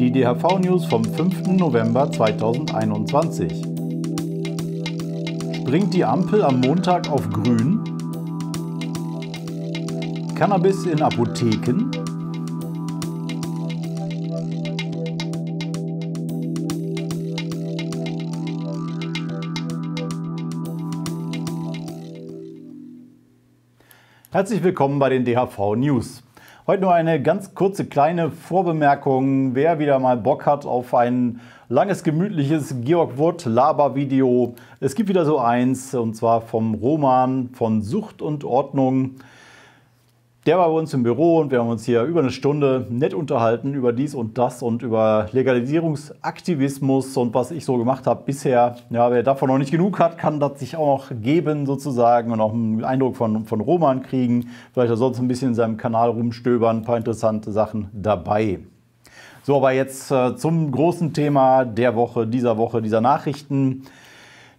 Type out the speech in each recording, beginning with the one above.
Die DHV-News vom 5. November 2021. Bringt die Ampel am Montag auf Grün? Cannabis in Apotheken? Herzlich willkommen bei den DHV News. Heute nur eine ganz kurze kleine Vorbemerkung. Wer wieder mal Bock hat auf ein langes, gemütliches Georg Wurt Laber-Video. Es gibt wieder so eins, und zwar vom Roman von Sucht und Ordnung. Der war bei uns im Büro und wir haben uns hier über eine Stunde nett unterhalten über dies und das und über Legalisierungsaktivismus und was ich so gemacht habe bisher. Ja, wer davon noch nicht genug hat, kann das sich auch noch geben sozusagen und auch einen Eindruck von, von Roman kriegen. Vielleicht auch sonst ein bisschen in seinem Kanal rumstöbern, ein paar interessante Sachen dabei. So, aber jetzt äh, zum großen Thema der Woche, dieser Woche, dieser Nachrichten.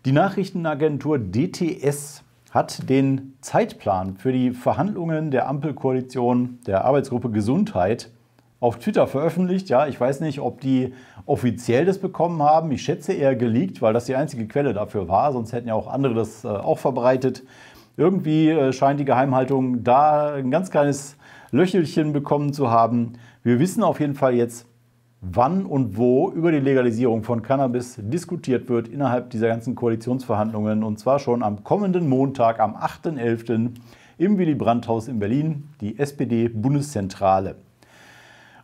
Die Nachrichtenagentur DTS hat den Zeitplan für die Verhandlungen der Ampelkoalition der Arbeitsgruppe Gesundheit auf Twitter veröffentlicht. Ja, ich weiß nicht, ob die offiziell das bekommen haben. Ich schätze eher geleakt, weil das die einzige Quelle dafür war. Sonst hätten ja auch andere das äh, auch verbreitet. Irgendwie äh, scheint die Geheimhaltung da ein ganz kleines Löchelchen bekommen zu haben. Wir wissen auf jeden Fall jetzt, wann und wo über die Legalisierung von Cannabis diskutiert wird innerhalb dieser ganzen Koalitionsverhandlungen. Und zwar schon am kommenden Montag, am 8.11. im Willy Brandt-Haus in Berlin, die SPD-Bundeszentrale.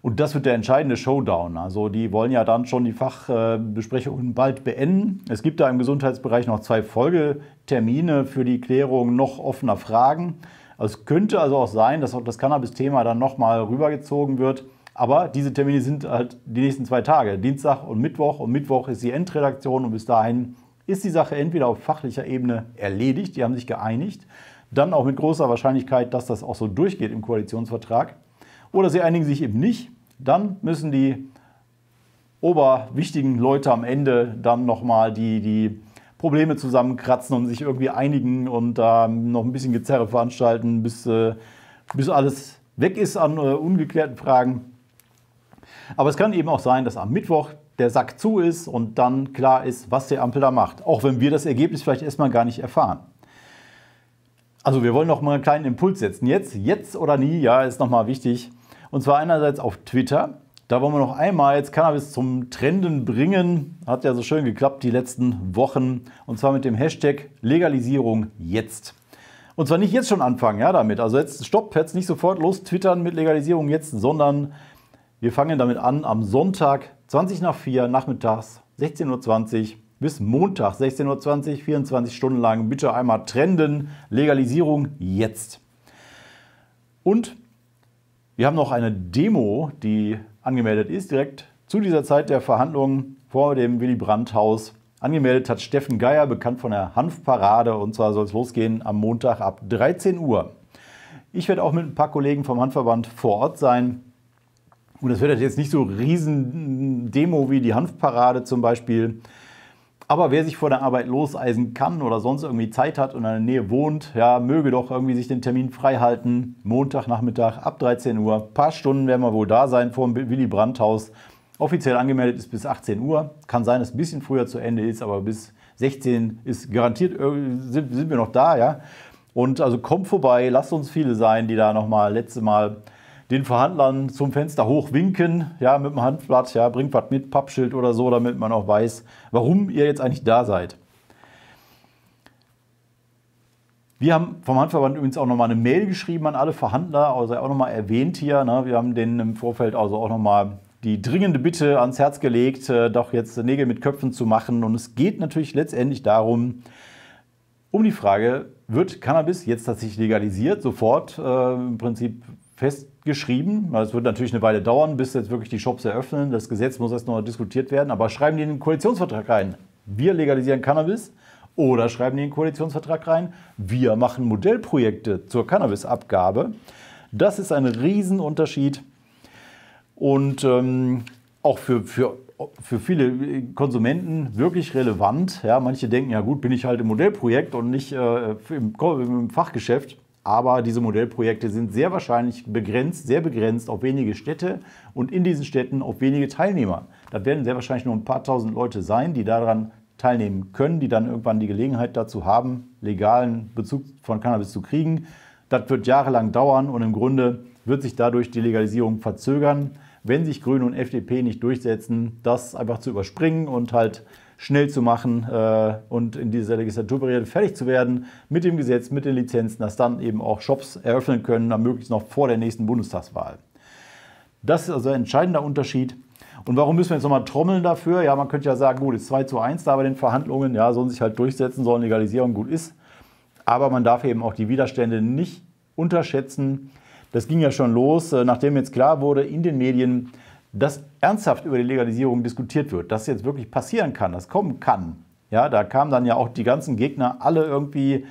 Und das wird der entscheidende Showdown. Also die wollen ja dann schon die Fachbesprechungen bald beenden. Es gibt da im Gesundheitsbereich noch zwei Folgetermine für die Klärung noch offener Fragen. Es könnte also auch sein, dass auch das Cannabis-Thema dann nochmal rübergezogen wird. Aber diese Termine sind halt die nächsten zwei Tage, Dienstag und Mittwoch. Und Mittwoch ist die Endredaktion und bis dahin ist die Sache entweder auf fachlicher Ebene erledigt, die haben sich geeinigt, dann auch mit großer Wahrscheinlichkeit, dass das auch so durchgeht im Koalitionsvertrag, oder sie einigen sich eben nicht, dann müssen die oberwichtigen Leute am Ende dann nochmal die, die Probleme zusammenkratzen und sich irgendwie einigen und da ähm, noch ein bisschen Gezerre veranstalten, bis, äh, bis alles weg ist an äh, ungeklärten Fragen. Aber es kann eben auch sein, dass am Mittwoch der Sack zu ist und dann klar ist, was die Ampel da macht. Auch wenn wir das Ergebnis vielleicht erstmal gar nicht erfahren. Also wir wollen noch mal einen kleinen Impuls setzen. Jetzt, jetzt oder nie, ja, ist nochmal wichtig. Und zwar einerseits auf Twitter. Da wollen wir noch einmal jetzt Cannabis zum Trenden bringen. Hat ja so schön geklappt die letzten Wochen. Und zwar mit dem Hashtag Legalisierung jetzt. Und zwar nicht jetzt schon anfangen, ja, damit. Also jetzt stopp, jetzt nicht sofort los twittern mit Legalisierung jetzt, sondern wir fangen damit an am Sonntag 20 nach 4 nachmittags 16.20 Uhr bis Montag 16.20 Uhr, 24 Stunden lang. Bitte einmal trenden. Legalisierung jetzt. Und wir haben noch eine Demo, die angemeldet ist, direkt zu dieser Zeit der Verhandlungen vor dem Willy Brandt-Haus. Angemeldet hat Steffen Geier, bekannt von der Hanfparade. Und zwar soll es losgehen am Montag ab 13 Uhr. Ich werde auch mit ein paar Kollegen vom Handverband vor Ort sein. Gut, das wird halt jetzt nicht so Riesendemo wie die Hanfparade zum Beispiel. Aber wer sich vor der Arbeit loseisen kann oder sonst irgendwie Zeit hat und in der Nähe wohnt, ja, möge doch irgendwie sich den Termin freihalten. Montagnachmittag ab 13 Uhr. Ein paar Stunden werden wir wohl da sein vor dem Willy Brandt-Haus. Offiziell angemeldet ist bis 18 Uhr. Kann sein, dass es ein bisschen früher zu Ende ist, aber bis 16 ist garantiert, äh, sind, wir noch da, ja. Und also kommt vorbei, lasst uns viele sein, die da nochmal letzte Mal den Verhandlern zum Fenster hochwinken, ja, mit dem Handblatt, ja, bringt was mit, Pappschild oder so, damit man auch weiß, warum ihr jetzt eigentlich da seid. Wir haben vom Handverband übrigens auch nochmal eine Mail geschrieben an alle Verhandler, also auch nochmal erwähnt hier. Ne? Wir haben denen im Vorfeld also auch nochmal die dringende Bitte ans Herz gelegt, äh, doch jetzt Nägel mit Köpfen zu machen. Und es geht natürlich letztendlich darum, um die Frage, wird Cannabis jetzt tatsächlich legalisiert, sofort, äh, im Prinzip festgeschrieben. Also, es wird natürlich eine Weile dauern, bis jetzt wirklich die Shops eröffnen. Das Gesetz muss erst noch diskutiert werden. Aber schreiben die in den Koalitionsvertrag rein, wir legalisieren Cannabis. Oder schreiben die in den Koalitionsvertrag rein, wir machen Modellprojekte zur Cannabisabgabe. Das ist ein Riesenunterschied. Und ähm, auch für, für, für viele Konsumenten wirklich relevant. Ja, manche denken, ja gut, bin ich halt im Modellprojekt und nicht äh, im, im Fachgeschäft. Aber diese Modellprojekte sind sehr wahrscheinlich begrenzt, sehr begrenzt auf wenige Städte und in diesen Städten auf wenige Teilnehmer. Das werden sehr wahrscheinlich nur ein paar tausend Leute sein, die daran teilnehmen können, die dann irgendwann die Gelegenheit dazu haben, legalen Bezug von Cannabis zu kriegen. Das wird jahrelang dauern und im Grunde wird sich dadurch die Legalisierung verzögern, wenn sich Grüne und FDP nicht durchsetzen, das einfach zu überspringen und halt schnell zu machen äh, und in dieser Legislaturperiode fertig zu werden mit dem Gesetz, mit den Lizenzen, dass dann eben auch Shops eröffnen können, am möglichst noch vor der nächsten Bundestagswahl. Das ist also ein entscheidender Unterschied. Und warum müssen wir jetzt nochmal trommeln dafür? Ja, man könnte ja sagen, gut, ist 2 zu 1 da bei den Verhandlungen, ja, sollen sich halt durchsetzen, sollen Legalisierung gut ist. Aber man darf eben auch die Widerstände nicht unterschätzen. Das ging ja schon los, äh, nachdem jetzt klar wurde in den Medien, dass ernsthaft über die Legalisierung diskutiert wird, dass jetzt wirklich passieren kann, das kommen kann. Ja, da kamen dann ja auch die ganzen Gegner alle irgendwie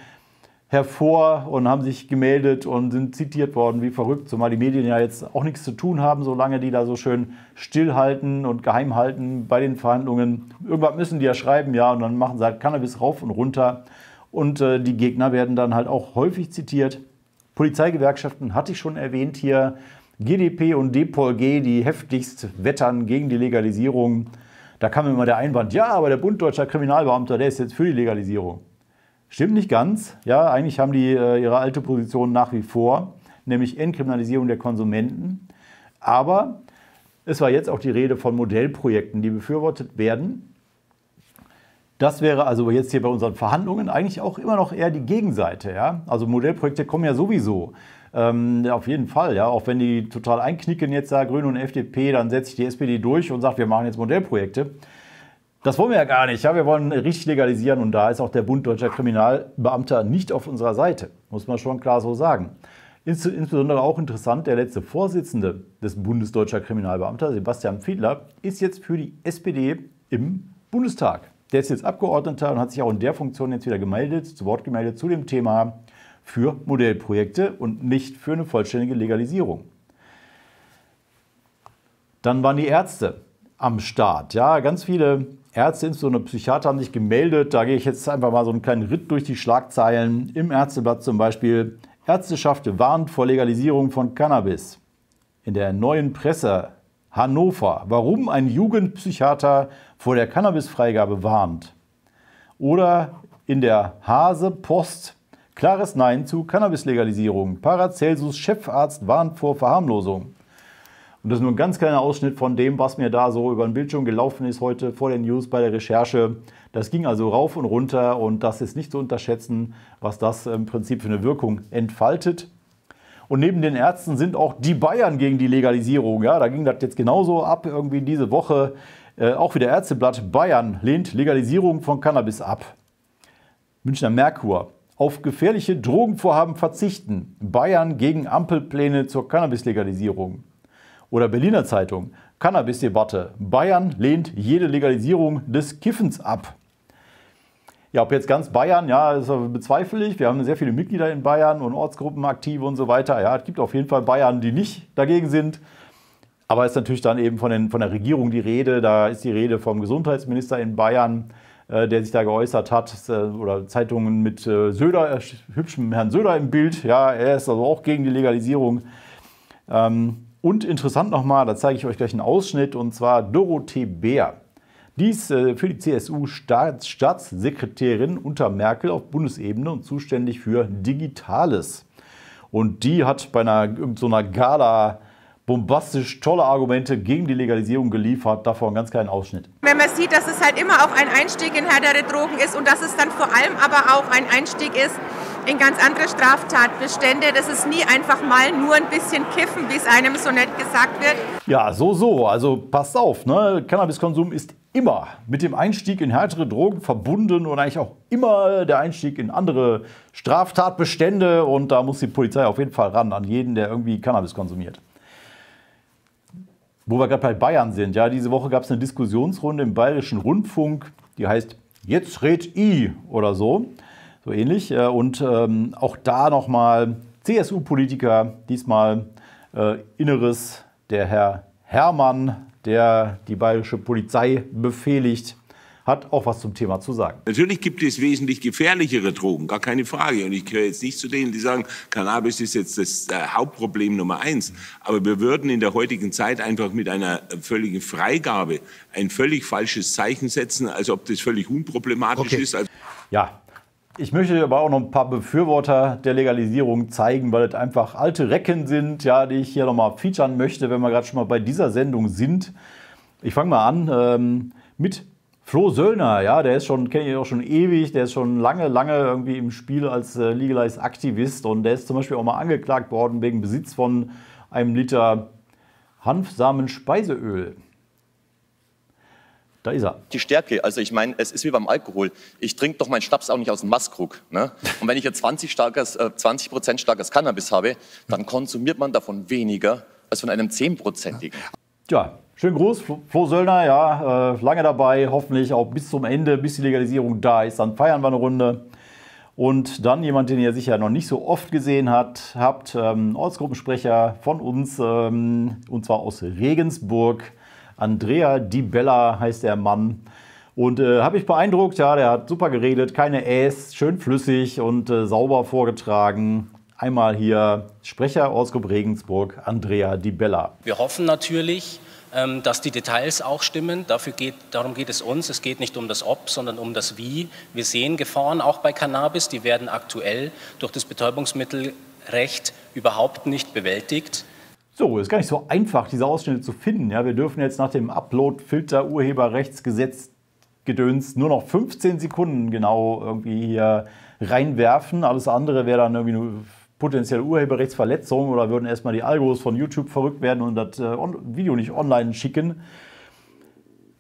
hervor und haben sich gemeldet und sind zitiert worden wie verrückt, zumal die Medien ja jetzt auch nichts zu tun haben, solange die da so schön stillhalten und geheim halten bei den Verhandlungen. Irgendwann müssen die ja schreiben, ja, und dann machen sie halt Cannabis rauf und runter. Und äh, die Gegner werden dann halt auch häufig zitiert. Polizeigewerkschaften hatte ich schon erwähnt hier. GDP und DPOLG, die heftigst wettern gegen die Legalisierung. Da kam immer der Einwand, ja, aber der Bund deutscher Kriminalbeamter, der ist jetzt für die Legalisierung. Stimmt nicht ganz. Ja, eigentlich haben die äh, ihre alte Position nach wie vor, nämlich Entkriminalisierung der Konsumenten. Aber es war jetzt auch die Rede von Modellprojekten, die befürwortet werden. Das wäre also jetzt hier bei unseren Verhandlungen eigentlich auch immer noch eher die Gegenseite. Ja? Also Modellprojekte kommen ja sowieso. Ähm, auf jeden Fall, ja. Auch wenn die total einknicken jetzt da, Grüne und FDP, dann setzt sich die SPD durch und sagt, wir machen jetzt Modellprojekte. Das wollen wir ja gar nicht. Ja? Wir wollen richtig legalisieren und da ist auch der Bund deutscher Kriminalbeamter nicht auf unserer Seite, muss man schon klar so sagen. Insbesondere auch interessant, der letzte Vorsitzende des Bundes deutscher Kriminalbeamter, Sebastian Fiedler, ist jetzt für die SPD im Bundestag. Der ist jetzt Abgeordneter und hat sich auch in der Funktion jetzt wieder gemeldet, zu Wort gemeldet zu dem Thema für Modellprojekte und nicht für eine vollständige Legalisierung. Dann waren die Ärzte am Start. Ja, ganz viele Ärzte, insbesondere Psychiater, haben sich gemeldet. Da gehe ich jetzt einfach mal so einen kleinen Ritt durch die Schlagzeilen. Im Ärzteblatt zum Beispiel. Ärzteschaft warnt vor Legalisierung von Cannabis. In der neuen Presse Hannover. Warum ein Jugendpsychiater vor der Cannabisfreigabe warnt. Oder in der Hase Post Klares Nein zu Cannabis-Legalisierung. Paracelsus Chefarzt warnt vor Verharmlosung. Und das ist nur ein ganz kleiner Ausschnitt von dem, was mir da so über den Bildschirm gelaufen ist heute vor den News bei der Recherche. Das ging also rauf und runter und das ist nicht zu unterschätzen, was das im Prinzip für eine Wirkung entfaltet. Und neben den Ärzten sind auch die Bayern gegen die Legalisierung. Ja, da ging das jetzt genauso ab irgendwie diese Woche. Äh, auch wieder Ärzteblatt Bayern lehnt Legalisierung von Cannabis ab. Münchner Merkur auf gefährliche Drogenvorhaben verzichten. Bayern gegen Ampelpläne zur Cannabis-Legalisierung. Oder Berliner Zeitung. Cannabis-Debatte. Bayern lehnt jede Legalisierung des Kiffens ab. Ja, ob jetzt ganz Bayern, ja, das bezweifle ich. Wir haben sehr viele Mitglieder in Bayern und Ortsgruppen aktiv und so weiter. Ja, es gibt auf jeden Fall Bayern, die nicht dagegen sind. Aber es ist natürlich dann eben von, den, von der Regierung die Rede. Da ist die Rede vom Gesundheitsminister in Bayern. Äh, der sich da geäußert hat, äh, oder Zeitungen mit äh, Söder, hübschem Herrn Söder im Bild. Ja, er ist also auch gegen die Legalisierung. Ähm, und interessant nochmal, da zeige ich euch gleich einen Ausschnitt, und zwar Dorothee Bär. Dies für die CSU Staatssekretärin unter Merkel auf Bundesebene und zuständig für Digitales. Und die hat bei einer, so einer Gala bombastisch tolle Argumente gegen die Legalisierung geliefert, davon ganz kleinen Ausschnitt. Wenn man sieht, dass es halt immer auch ein Einstieg in härtere Drogen ist und dass es dann vor allem aber auch ein Einstieg ist in ganz andere Straftatbestände, das ist nie einfach mal nur ein bisschen kiffen, wie es einem so nett gesagt wird. Ja, so, so, also passt auf, ne? Cannabiskonsum ist immer mit dem Einstieg in härtere Drogen verbunden und eigentlich auch immer der Einstieg in andere Straftatbestände und da muss die Polizei auf jeden Fall ran an jeden, der irgendwie Cannabis konsumiert. Wo wir gerade bei Bayern sind, ja, diese Woche gab es eine Diskussionsrunde im Bayerischen Rundfunk, die heißt Jetzt red i oder so, so ähnlich. Äh, und ähm, auch da nochmal CSU-Politiker, diesmal äh, Inneres, der Herr Herrmann, der die bayerische Polizei befehligt, hat auch was zum Thema zu sagen. Natürlich gibt es wesentlich gefährlichere Drogen, gar keine Frage. Und ich gehöre jetzt nicht zu denen, die sagen, Cannabis ist jetzt das äh, Hauptproblem Nummer eins. Aber wir würden in der heutigen Zeit einfach mit einer völligen Freigabe ein völlig falsches Zeichen setzen, als ob das völlig unproblematisch okay. ist. Also ja, ich möchte aber auch noch ein paar Befürworter der Legalisierung zeigen, weil das einfach alte Recken sind, ja, die ich hier nochmal featuren möchte, wenn wir gerade schon mal bei dieser Sendung sind. Ich fange mal an ähm, mit Flo Söllner, ja, der ist schon, kenne ich auch schon ewig, der ist schon lange, lange irgendwie im Spiel als äh, Legalize-Aktivist und der ist zum Beispiel auch mal angeklagt worden wegen Besitz von einem Liter Hanfsamen-Speiseöl. Da ist er. Die Stärke, also ich meine, es ist wie beim Alkohol. Ich trinke doch meinen Schnaps auch nicht aus dem Mastkrug. Ne? Und wenn ich jetzt 20, starkes, äh, starkes Cannabis habe, dann konsumiert man davon weniger als von einem 10-prozentigen. Ja. Schönen Gruß, Flo Söllner, ja, äh, lange dabei, hoffentlich auch bis zum Ende, bis die Legalisierung da ist. Dann feiern wir eine Runde. Und dann jemand, den ihr sicher noch nicht so oft gesehen hat, habt, ähm, Ortsgruppensprecher von uns, ähm, und zwar aus Regensburg. Andrea Di Bella heißt der Mann. Und äh, habe ich beeindruckt, ja, der hat super geredet, keine Äs, schön flüssig und äh, sauber vorgetragen. Einmal hier Sprecher Ortsgruppe Regensburg, Andrea Di Bella. Wir hoffen natürlich, ähm, dass die Details auch stimmen. Dafür geht, darum geht es uns. Es geht nicht um das Ob, sondern um das Wie. Wir sehen Gefahren auch bei Cannabis. Die werden aktuell durch das Betäubungsmittelrecht überhaupt nicht bewältigt. So, ist gar nicht so einfach, diese Ausschnitte zu finden. Ja, wir dürfen jetzt nach dem Upload-Filter-Urheberrechtsgesetz Gedöns nur noch 15 Sekunden genau irgendwie hier reinwerfen. Alles andere wäre dann irgendwie nur potenzielle Urheberrechtsverletzung oder würden erstmal die Algos von YouTube verrückt werden und das äh, Video nicht online schicken.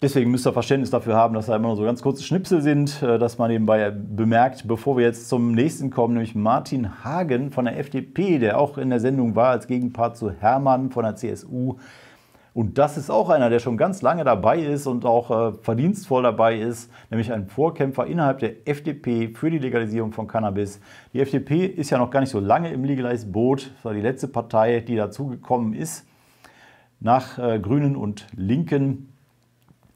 Deswegen müsst ihr Verständnis dafür haben, dass da immer nur so ganz kurze Schnipsel sind, äh, dass man nebenbei bemerkt, bevor wir jetzt zum nächsten kommen, nämlich Martin Hagen von der FDP, der auch in der Sendung war als Gegenpart zu Hermann von der CSU. Und das ist auch einer, der schon ganz lange dabei ist und auch äh, verdienstvoll dabei ist, nämlich ein Vorkämpfer innerhalb der FDP für die Legalisierung von Cannabis. Die FDP ist ja noch gar nicht so lange im Legalized Boot, das war die letzte Partei, die dazugekommen ist, nach äh, Grünen und Linken.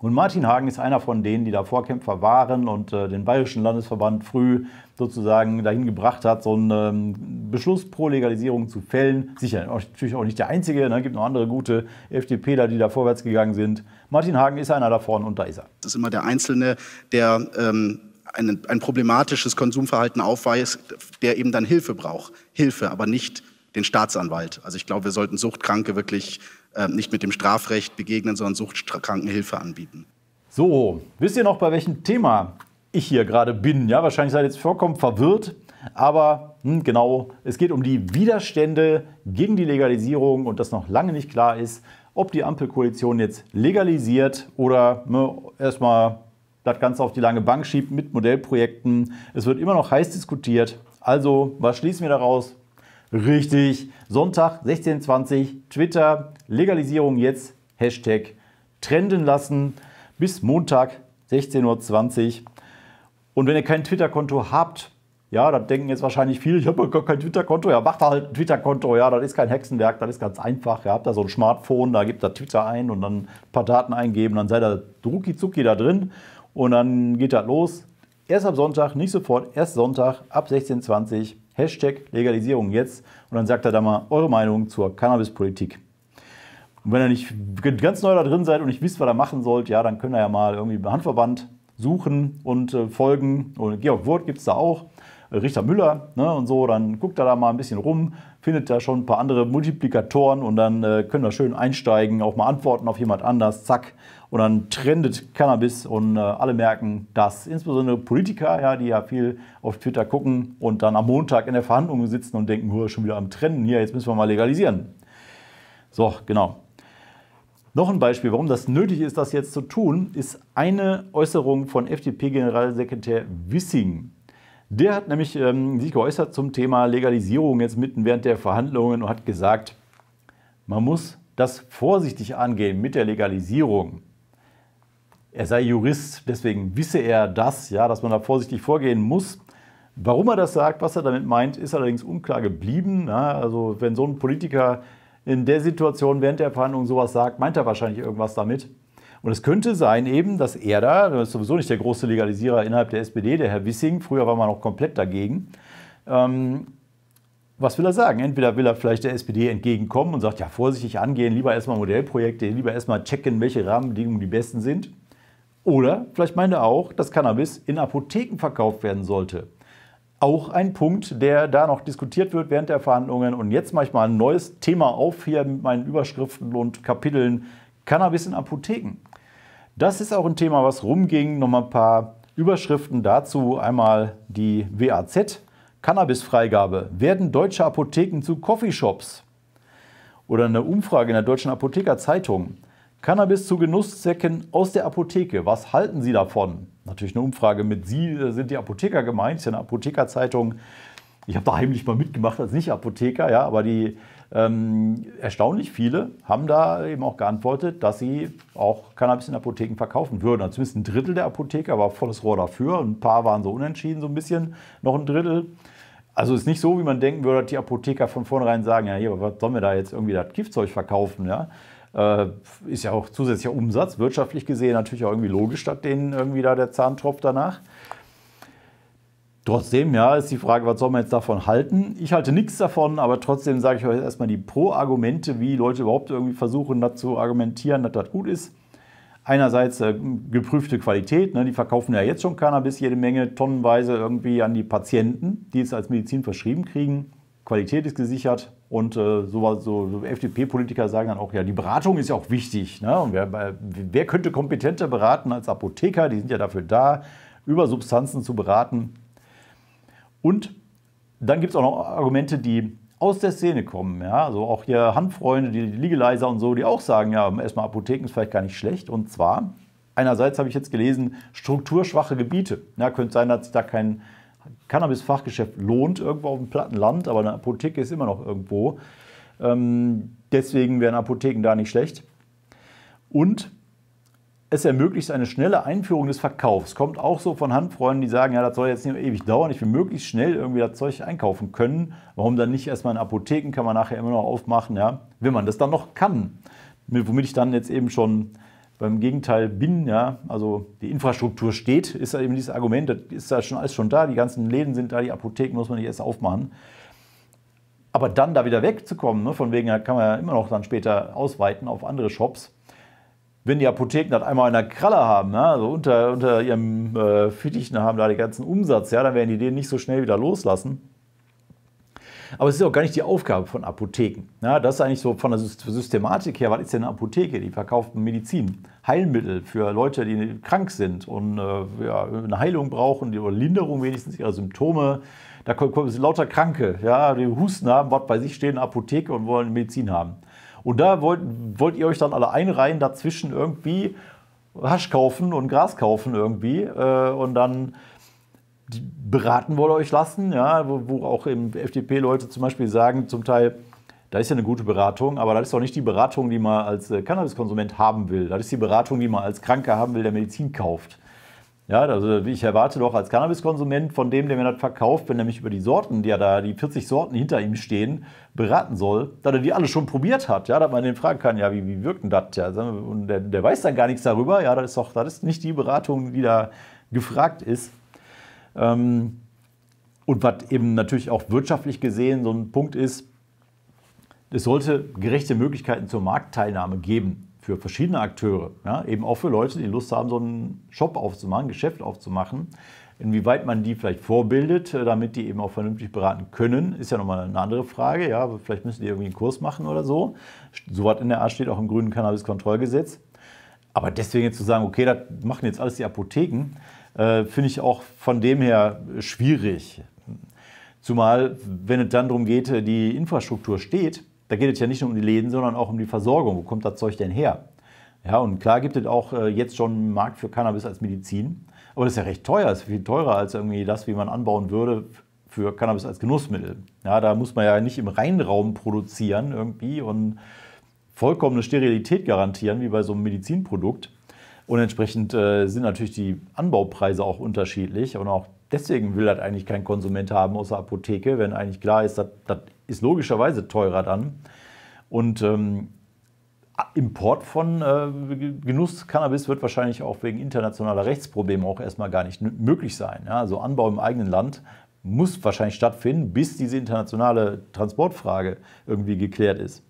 Und Martin Hagen ist einer von denen, die da Vorkämpfer waren und äh, den Bayerischen Landesverband früh sozusagen dahin gebracht hat, so einen ähm, Beschluss pro Legalisierung zu fällen. Sicher, natürlich auch nicht der einzige, es ne? gibt noch andere gute FDPler, die da vorwärts gegangen sind. Martin Hagen ist einer davon und da ist er. Das ist immer der Einzelne, der ähm ein, ein, problematisches Konsumverhalten aufweist, der eben dann Hilfe braucht. Hilfe, aber nicht den Staatsanwalt. Also ich glaube, wir sollten Suchtkranke wirklich äh, nicht mit dem Strafrecht begegnen, sondern Suchtkrankenhilfe anbieten. So, wisst ihr noch, bei welchem Thema ich hier gerade bin? Ja, wahrscheinlich seid ihr jetzt vollkommen verwirrt, aber hm, genau, es geht um die Widerstände gegen die Legalisierung und dass noch lange nicht klar ist, ob die Ampelkoalition jetzt legalisiert oder ne, erstmal das Ganze auf die lange Bank schiebt mit Modellprojekten. Es wird immer noch heiß diskutiert. Also, was schließen wir daraus? Richtig. Sonntag 16.20 Twitter, Legalisierung jetzt, Hashtag trenden lassen. Bis Montag 16.20 Uhr. Und wenn ihr kein Twitter-Konto habt, ja, dann denken jetzt wahrscheinlich viele, ich habe gar kein Twitter-Konto. Ja, macht halt ein Twitter-Konto. Ja, das ist kein Hexenwerk, das ist ganz einfach. Ihr habt da so ein Smartphone, da gebt da Twitter ein und dann ein paar Daten eingeben. Dann seid ihr rucki-zucki da drin und dann geht das los. Erst ab Sonntag, nicht sofort, erst Sonntag ab 16.20 Uhr. Hashtag Legalisierung jetzt. Und dann sagt er da mal eure Meinung zur Cannabispolitik. Und wenn ihr nicht ganz neu da drin seid und nicht wisst, was ihr machen sollt, ja, dann könnt ihr ja mal irgendwie einen Handverband suchen und äh, folgen. Und Georg Wurt gibt es da auch. Äh, Richter Müller ne, und so, dann guckt er da mal ein bisschen rum, findet da schon ein paar andere Multiplikatoren und dann äh, können wir schön einsteigen, auch mal antworten auf jemand anders, zack, und dann trendet Cannabis und äh, alle merken, dass insbesondere Politiker, ja, die ja viel auf Twitter gucken und dann am Montag in der Verhandlung sitzen und denken, schon wieder am Trennen hier, jetzt müssen wir mal legalisieren. So, genau. Noch ein Beispiel, warum das nötig ist, das jetzt zu tun, ist eine Äußerung von FDP-Generalsekretär Wissing. Der hat nämlich ähm, sich geäußert zum Thema Legalisierung jetzt mitten während der Verhandlungen und hat gesagt, man muss das vorsichtig angehen mit der Legalisierung. Er sei Jurist, deswegen wisse er das, ja, dass man da vorsichtig vorgehen muss. Warum er das sagt, was er damit meint, ist allerdings unklar geblieben. Ja, also wenn so ein Politiker in der Situation während der Verhandlung sowas sagt, meint er wahrscheinlich irgendwas damit. Und es könnte sein eben, dass er da, das ist sowieso nicht der große Legalisierer innerhalb der SPD, der Herr Wissing, früher war man auch komplett dagegen, ähm, was will er sagen? Entweder will er vielleicht der SPD entgegenkommen und sagt, ja, vorsichtig angehen, lieber erstmal Modellprojekte, lieber erstmal checken, welche Rahmenbedingungen die besten sind. Oder vielleicht meint er auch, dass Cannabis in Apotheken verkauft werden sollte. Auch ein Punkt, der da noch diskutiert wird während der Verhandlungen. Und jetzt mache ich mal ein neues Thema auf hier mit meinen Überschriften und Kapiteln Cannabis in Apotheken. Das ist auch ein Thema, was rumging. Noch mal ein paar Überschriften dazu. Einmal die WAZ, Cannabisfreigabe. Werden deutsche Apotheken zu Coffeeshops? Oder eine Umfrage in der Deutschen Apothekerzeitung. Cannabis zu Genusszwecken aus der Apotheke. Was halten Sie davon? Natürlich eine Umfrage mit Sie äh, sind die Apotheker gemeint. Ist ja eine Apothekerzeitung. Ich habe da heimlich mal mitgemacht als Nicht-Apotheker, ja, aber die ähm, erstaunlich viele haben da eben auch geantwortet, dass sie auch Cannabis in Apotheken verkaufen würden. Also zumindest ein Drittel der Apotheker war volles Rohr dafür. Ein paar waren so unentschieden, so ein bisschen, noch ein Drittel. Also ist nicht so, wie man denken würde, dass die Apotheker von vornherein sagen, ja, hier, was sollen wir da jetzt irgendwie das Giftzeug verkaufen, ja. Äh, ist ja auch zusätzlicher Umsatz, wirtschaftlich gesehen natürlich auch irgendwie logisch, statt denen irgendwie da der Zahntropf danach. Trotzdem, ja, ist die Frage, was soll man jetzt davon halten? Ich halte nichts davon, aber trotzdem sage ich euch erstmal die Pro-Argumente, wie Leute überhaupt irgendwie versuchen, das zu argumentieren, dass das gut ist. Einerseits äh, geprüfte Qualität, ne, die verkaufen ja jetzt schon Cannabis jede Menge, tonnenweise irgendwie an die Patienten, die es als Medizin verschrieben kriegen. Qualität ist gesichert, und äh, so, so FDP-Politiker sagen dann auch, ja, die Beratung ist ja auch wichtig. Ne? Und wer, wer könnte kompetenter beraten als Apotheker? Die sind ja dafür da, über Substanzen zu beraten. Und dann gibt es auch noch Argumente, die aus der Szene kommen. Ja? Also auch hier Handfreunde, die Legalizer und so, die auch sagen, ja, erstmal Apotheken ist vielleicht gar nicht schlecht. Und zwar, einerseits habe ich jetzt gelesen, strukturschwache Gebiete. Ja, könnte sein, dass sich da kein Cannabis-Fachgeschäft lohnt irgendwo auf dem Plattenland, aber eine Apotheke ist immer noch irgendwo. Ähm, deswegen wären Apotheken da nicht schlecht. Und es ermöglicht eine schnelle Einführung des Verkaufs. Kommt auch so von Handfreunden, die sagen, ja, das soll jetzt nicht ewig dauern, ich will möglichst schnell irgendwie das Zeug einkaufen können. Warum dann nicht erstmal in Apotheken, kann man nachher immer noch aufmachen, ja, wenn man das dann noch kann. Womit ich dann jetzt eben schon beim Gegenteil bin, ja, also die Infrastruktur steht, ist da eben dieses Argument, das ist da schon alles schon da, die ganzen Läden sind da, die Apotheken muss man nicht erst aufmachen. Aber dann da wieder wegzukommen, ne, von wegen, kann man ja immer noch dann später ausweiten auf andere Shops. Wenn die Apotheken das einmal in der Kralle haben, ne, also unter, unter ihrem äh, Fittichen haben da den ganzen Umsatz, ja, dann werden die den nicht so schnell wieder loslassen. Aber es ist auch gar nicht die Aufgabe von Apotheken. Ja, das ist eigentlich so von der Systematik her, was ist denn eine Apotheke? Die verkauft Medizin, Heilmittel für Leute, die krank sind und äh, ja, eine Heilung brauchen oder Linderung wenigstens ihrer Symptome. Da kommen lauter Kranke, ja, die Husten haben, was bei sich stehen, eine Apotheke und wollen Medizin haben. Und da wollt, wollt ihr euch dann alle einreihen, dazwischen irgendwie Hasch kaufen und Gras kaufen irgendwie äh, und dann die beraten wollt euch lassen, ja, wo, wo auch FDP-Leute zum Beispiel sagen, zum Teil, da ist ja eine gute Beratung, aber das ist doch nicht die Beratung, die man als äh, Cannabiskonsument haben will. Das ist die Beratung, die man als Kranker haben will, der Medizin kauft. Ja, also ich erwarte doch als Cannabiskonsument von dem, der mir das verkauft, wenn er mich über die Sorten, die ja da, die 40 Sorten hinter ihm stehen, beraten soll, dass er die alle schon probiert hat, ja, dass man den fragen kann, ja, wie, wie wirkt denn das? Ja, und der, der weiß dann gar nichts darüber, ja, das ist doch, das ist nicht die Beratung, die da gefragt ist. Ähm, und was eben natürlich auch wirtschaftlich gesehen so ein Punkt ist, es sollte gerechte Möglichkeiten zur Marktteilnahme geben für verschiedene Akteure, ja, eben auch für Leute, die Lust haben, so einen Shop aufzumachen, Geschäft aufzumachen. Inwieweit man die vielleicht vorbildet, äh, damit die eben auch vernünftig beraten können, ist ja nochmal eine andere Frage. Ja, vielleicht müssen die irgendwie einen Kurs machen oder so. Sowas in der Art steht auch im grünen Cannabiskontrollgesetz. Aber deswegen jetzt zu sagen, okay, das machen jetzt alles die Apotheken, äh, finde ich auch von dem her schwierig. Zumal, wenn es dann darum geht, äh, die Infrastruktur steht, da geht es ja nicht nur um die Läden, sondern auch um die Versorgung. Wo kommt das Zeug denn her? Ja, und klar gibt es auch äh, jetzt schon einen Markt für Cannabis als Medizin, aber das ist ja recht teuer, das ist viel teurer als irgendwie das, wie man anbauen würde für Cannabis als Genussmittel. Ja, da muss man ja nicht im Reinraum produzieren irgendwie und vollkommene Sterilität garantieren, wie bei so einem Medizinprodukt. Und entsprechend äh, sind natürlich die Anbaupreise auch unterschiedlich. Und auch deswegen will das eigentlich kein Konsument haben außer Apotheke, wenn eigentlich klar ist, das ist logischerweise teurer dann. Und ähm, Import von äh, Genusscannabis wird wahrscheinlich auch wegen internationaler Rechtsprobleme auch erstmal gar nicht möglich sein. Ja? Also Anbau im eigenen Land muss wahrscheinlich stattfinden, bis diese internationale Transportfrage irgendwie geklärt ist.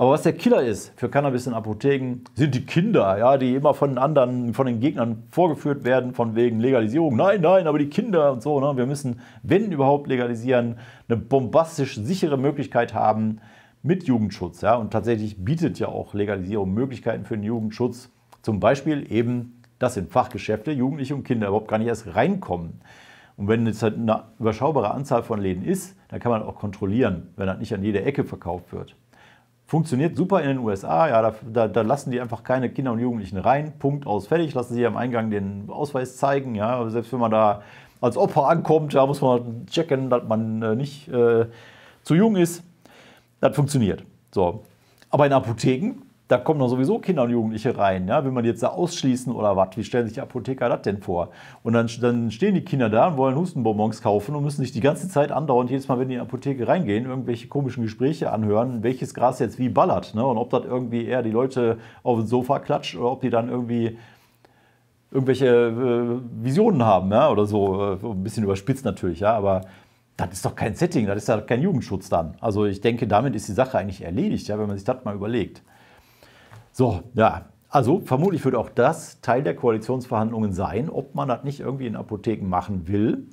Aber was der Killer ist für Cannabis in Apotheken, sind die Kinder, ja, die immer von den anderen, von den Gegnern vorgeführt werden, von wegen Legalisierung. Nein, nein, aber die Kinder und so. Ne? Wir müssen, wenn überhaupt legalisieren, eine bombastisch sichere Möglichkeit haben mit Jugendschutz. Ja? Und tatsächlich bietet ja auch Legalisierung Möglichkeiten für den Jugendschutz. Zum Beispiel eben, dass in Fachgeschäfte Jugendliche und Kinder überhaupt gar nicht erst reinkommen. Und wenn es halt eine überschaubare Anzahl von Läden ist, dann kann man auch kontrollieren, wenn das nicht an jeder Ecke verkauft wird. Funktioniert super in den USA, ja, da, da, da, lassen die einfach keine Kinder und Jugendlichen rein. Punkt aus, fertig. Lassen sie am Eingang den Ausweis zeigen. Ja, selbst wenn man da als Opfer ankommt, ja, muss man halt checken, dass man äh, nicht äh, zu jung ist. Das funktioniert. So. Aber in Apotheken da kommen doch sowieso Kinder und Jugendliche rein. Ja? Will man jetzt da ausschließen oder was? Wie stellen sich die Apotheker das denn vor? Und dann, dann stehen die Kinder da und wollen Hustenbonbons kaufen und müssen sich die ganze Zeit andauernd jedes Mal, wenn die in die Apotheke reingehen, irgendwelche komischen Gespräche anhören, welches Gras jetzt wie ballert. Ne? Und ob das irgendwie eher die Leute auf das Sofa klatscht oder ob die dann irgendwie irgendwelche äh, Visionen haben ja? oder so. Äh, ein bisschen überspitzt natürlich, ja, aber das ist doch kein Setting, das ist ja kein Jugendschutz dann. Also ich denke, damit ist die Sache eigentlich erledigt, ja, wenn man sich das mal überlegt. So, ja, also vermutlich wird auch das Teil der Koalitionsverhandlungen sein, ob man das nicht irgendwie in Apotheken machen will.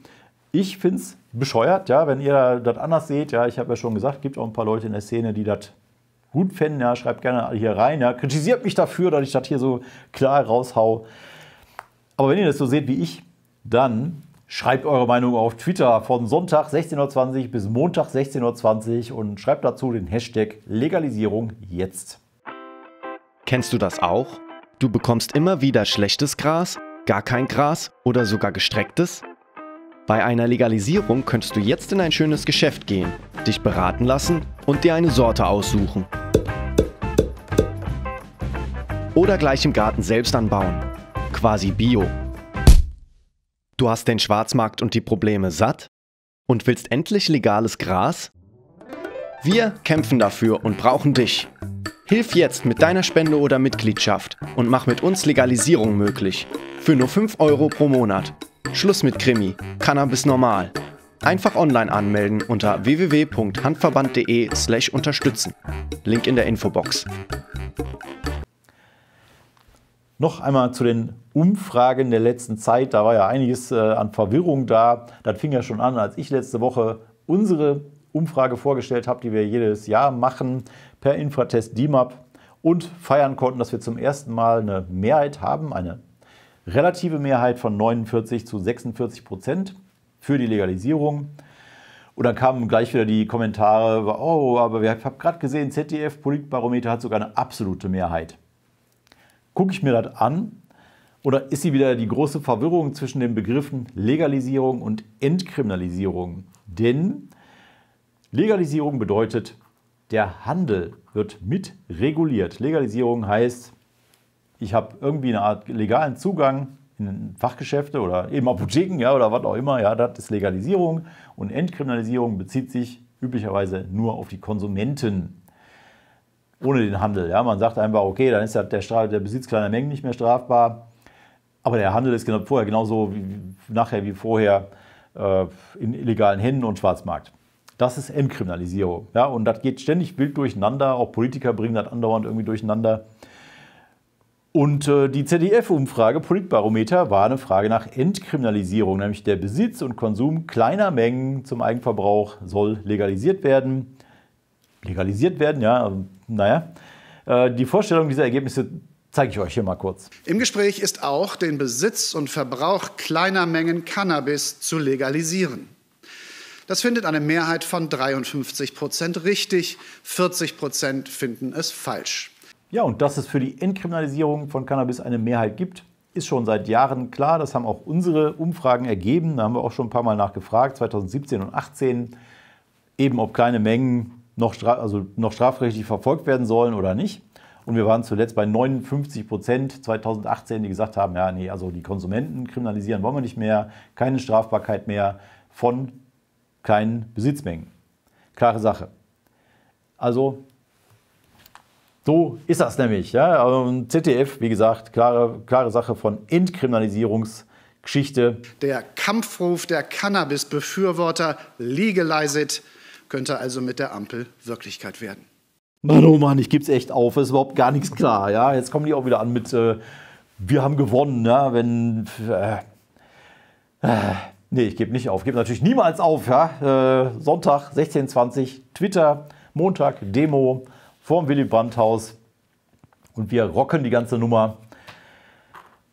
Ich finde es bescheuert, ja, wenn ihr das anders seht, ja, ich habe ja schon gesagt, gibt auch ein paar Leute in der Szene, die das gut fänden. ja, schreibt gerne hier rein, ja, kritisiert mich dafür, dass ich das hier so klar raushau. Aber wenn ihr das so seht wie ich, dann schreibt eure Meinung auf Twitter von Sonntag 16.20 Uhr bis Montag 16.20 Uhr und schreibt dazu den Hashtag Legalisierung jetzt. Kennst du das auch? Du bekommst immer wieder schlechtes Gras, gar kein Gras oder sogar gestrecktes? Bei einer Legalisierung könntest du jetzt in ein schönes Geschäft gehen, dich beraten lassen und dir eine Sorte aussuchen. Oder gleich im Garten selbst anbauen. Quasi Bio. Du hast den Schwarzmarkt und die Probleme satt? Und willst endlich legales Gras? Wir kämpfen dafür und brauchen dich. Hilf jetzt mit deiner Spende oder Mitgliedschaft und mach mit uns Legalisierung möglich. Für nur 5 Euro pro Monat. Schluss mit Krimi. Cannabis normal. Einfach online anmelden unter www.handverband.de/slash unterstützen. Link in der Infobox. Noch einmal zu den Umfragen der letzten Zeit. Da war ja einiges äh, an Verwirrung da. Das fing ja schon an, als ich letzte Woche unsere Umfrage vorgestellt habe, die wir jedes Jahr machen per Infratest DIMAP und feiern konnten, dass wir zum ersten Mal eine Mehrheit haben, eine relative Mehrheit von 49 zu 46 Prozent für die Legalisierung. Und dann kamen gleich wieder die Kommentare, oh, aber ich habe gerade gesehen, ZDF Politbarometer hat sogar eine absolute Mehrheit. Gucke ich mir das an, oder ist sie wieder die große Verwirrung zwischen den Begriffen Legalisierung und Entkriminalisierung? Denn Legalisierung bedeutet, der Handel wird mit reguliert. Legalisierung heißt, ich habe irgendwie eine Art legalen Zugang in Fachgeschäfte oder eben Apotheken ja, oder was auch immer. Ja, das ist Legalisierung. Und Entkriminalisierung bezieht sich üblicherweise nur auf die Konsumenten. Ohne den Handel. Ja. Man sagt einfach, okay, dann ist ja der, der Besitz kleiner Mengen nicht mehr strafbar. Aber der Handel ist genau, vorher genauso wie, nachher wie vorher äh, in illegalen Händen und Schwarzmarkt. Das ist Entkriminalisierung. Ja, und das geht ständig wild durcheinander. Auch Politiker bringen das andauernd irgendwie durcheinander. Und äh, die ZDF-Umfrage Politbarometer war eine Frage nach Entkriminalisierung, nämlich der Besitz und Konsum kleiner Mengen zum Eigenverbrauch soll legalisiert werden. Legalisiert werden, ja, also, naja. Äh, die Vorstellung dieser Ergebnisse zeige ich euch hier mal kurz. Im Gespräch ist auch, den Besitz und Verbrauch kleiner Mengen Cannabis zu legalisieren. Das findet eine Mehrheit von 53 Prozent richtig, 40 Prozent finden es falsch. Ja, und dass es für die Entkriminalisierung von Cannabis eine Mehrheit gibt, ist schon seit Jahren klar. Das haben auch unsere Umfragen ergeben. Da haben wir auch schon ein paar Mal nachgefragt, 2017 und 2018, eben ob kleine Mengen noch, stra also noch strafrechtlich verfolgt werden sollen oder nicht. Und wir waren zuletzt bei 59 Prozent 2018, die gesagt haben, ja, nee, also die Konsumenten kriminalisieren wollen wir nicht mehr, keine Strafbarkeit mehr von keinen Besitzmengen. Klare Sache. Also, so ist das nämlich. Ja? Also, ZDF, wie gesagt, klare, klare Sache von Entkriminalisierungsgeschichte. Der Kampfruf der Cannabis-Befürworter Legalize It könnte also mit der Ampel Wirklichkeit werden. Mann, oh Mann, ich geb's echt auf, ist überhaupt gar nichts klar. Ja, jetzt kommen die auch wieder an mit, äh, wir haben gewonnen, ja, wenn. Äh, äh. Nee, ich gebe nicht auf. gebe natürlich niemals auf. Ja? Äh, Sonntag 16.20 Twitter, Montag Demo vorm Willy Brandt-Haus. Und wir rocken die ganze Nummer.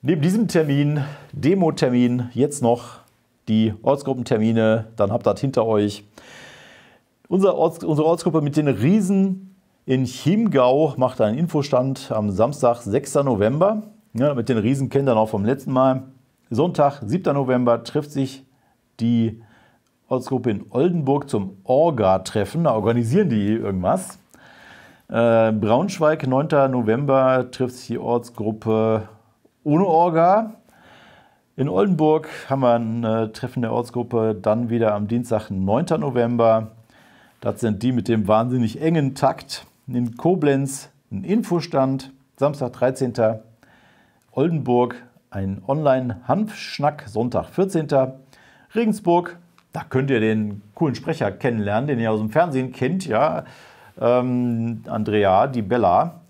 Neben diesem Termin, Demo-Termin, jetzt noch die Ortsgruppentermine. Dann habt ihr das hinter euch. Unser Orts, unsere Ortsgruppe mit den Riesen in Chiemgau macht einen Infostand am Samstag, 6. November. Ja, mit den Riesen kennt ihr noch vom letzten Mal. Sonntag, 7. November, trifft sich die Ortsgruppe in Oldenburg zum Orga-Treffen. Da organisieren die irgendwas. Äh, Braunschweig, 9. November, trifft sich die Ortsgruppe ohne Orga. In Oldenburg haben wir ein äh, Treffen der Ortsgruppe dann wieder am Dienstag, 9. November. Das sind die mit dem wahnsinnig engen Takt. In Koblenz ein Infostand, Samstag 13. Oldenburg ein Online-Hanfschnack, Sonntag 14. Regensburg. Da könnt ihr den coolen Sprecher kennenlernen, den ihr aus dem Fernsehen kennt, ja. Ähm, Andrea die Bella.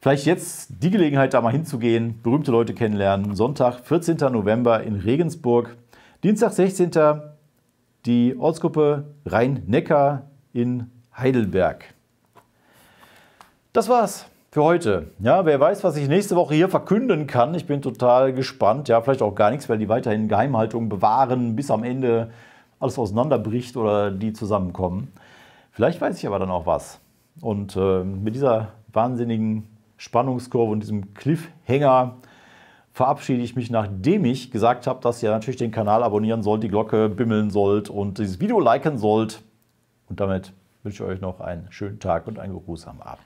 Vielleicht jetzt die Gelegenheit, da mal hinzugehen, berühmte Leute kennenlernen. Sonntag, 14. November in Regensburg. Dienstag, 16. die Ortsgruppe Rhein-Neckar in Heidelberg. Das war's für heute. Ja, wer weiß, was ich nächste Woche hier verkünden kann. Ich bin total gespannt. Ja, vielleicht auch gar nichts, weil die weiterhin Geheimhaltung bewahren, bis am Ende alles auseinanderbricht oder die zusammenkommen. Vielleicht weiß ich aber dann auch was. Und äh, mit dieser wahnsinnigen Spannungskurve und diesem Cliffhanger verabschiede ich mich, nachdem ich gesagt habe, dass ihr natürlich den Kanal abonnieren sollt, die Glocke bimmeln sollt und dieses Video liken sollt. Und damit wünsche ich euch noch einen schönen Tag und einen geruhsamen Abend.